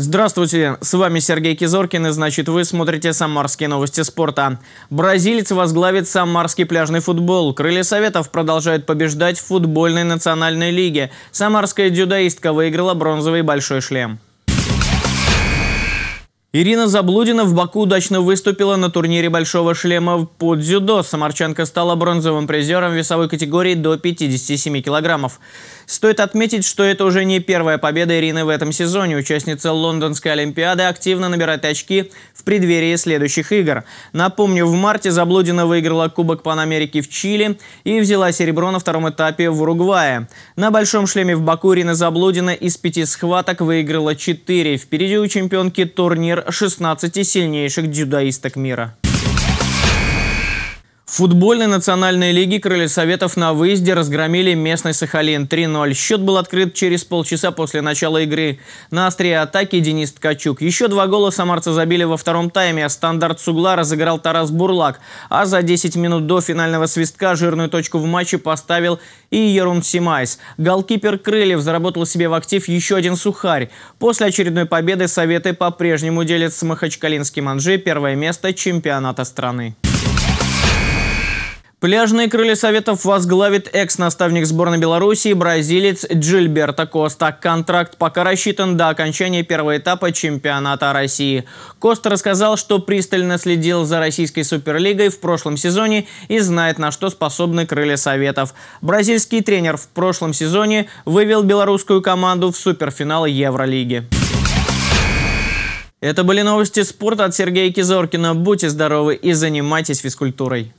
Здравствуйте, с вами Сергей Кизоркин и значит вы смотрите «Самарские новости спорта». Бразилец возглавит самарский пляжный футбол. Крылья Советов продолжают побеждать в футбольной национальной лиге. Самарская дюдаистка выиграла бронзовый большой шлем. Ирина Заблудина в Баку удачно выступила на турнире «Большого шлема» по дзюдо. Самарчанка стала бронзовым призером весовой категории до 57 килограммов. Стоит отметить, что это уже не первая победа Ирины в этом сезоне. Участница Лондонской Олимпиады активно набирает очки в преддверии следующих игр. Напомню, в марте Заблудина выиграла Кубок Панамерики в Чили и взяла серебро на втором этапе в Уругвае. На «Большом шлеме» в Баку Ирина Заблудина из пяти схваток выиграла четыре. Впереди у чемпионки турнир пример 16 сильнейших дзюдоисток мира. В футбольной национальной лиге крылья советов на выезде разгромили местный Сахалин 3-0. Счет был открыт через полчаса после начала игры. На острие атаки Денис Ткачук. Еще два гола самарцы забили во втором тайме, а стандарт с угла разыграл Тарас Бурлак. А за 10 минут до финального свистка жирную точку в матче поставил и Ерун Симайс. Голкипер Крыльев заработал себе в актив еще один сухарь. После очередной победы советы по-прежнему делят с Махачкалинским Анжи первое место чемпионата страны. Пляжные крылья Советов возглавит экс-наставник сборной Белоруссии бразилец Джильберто Коста. Контракт пока рассчитан до окончания первого этапа чемпионата России. Коста рассказал, что пристально следил за российской суперлигой в прошлом сезоне и знает, на что способны крылья Советов. Бразильский тренер в прошлом сезоне вывел белорусскую команду в суперфинал Евролиги. Это были новости спорта от Сергея Кизоркина. Будьте здоровы и занимайтесь физкультурой.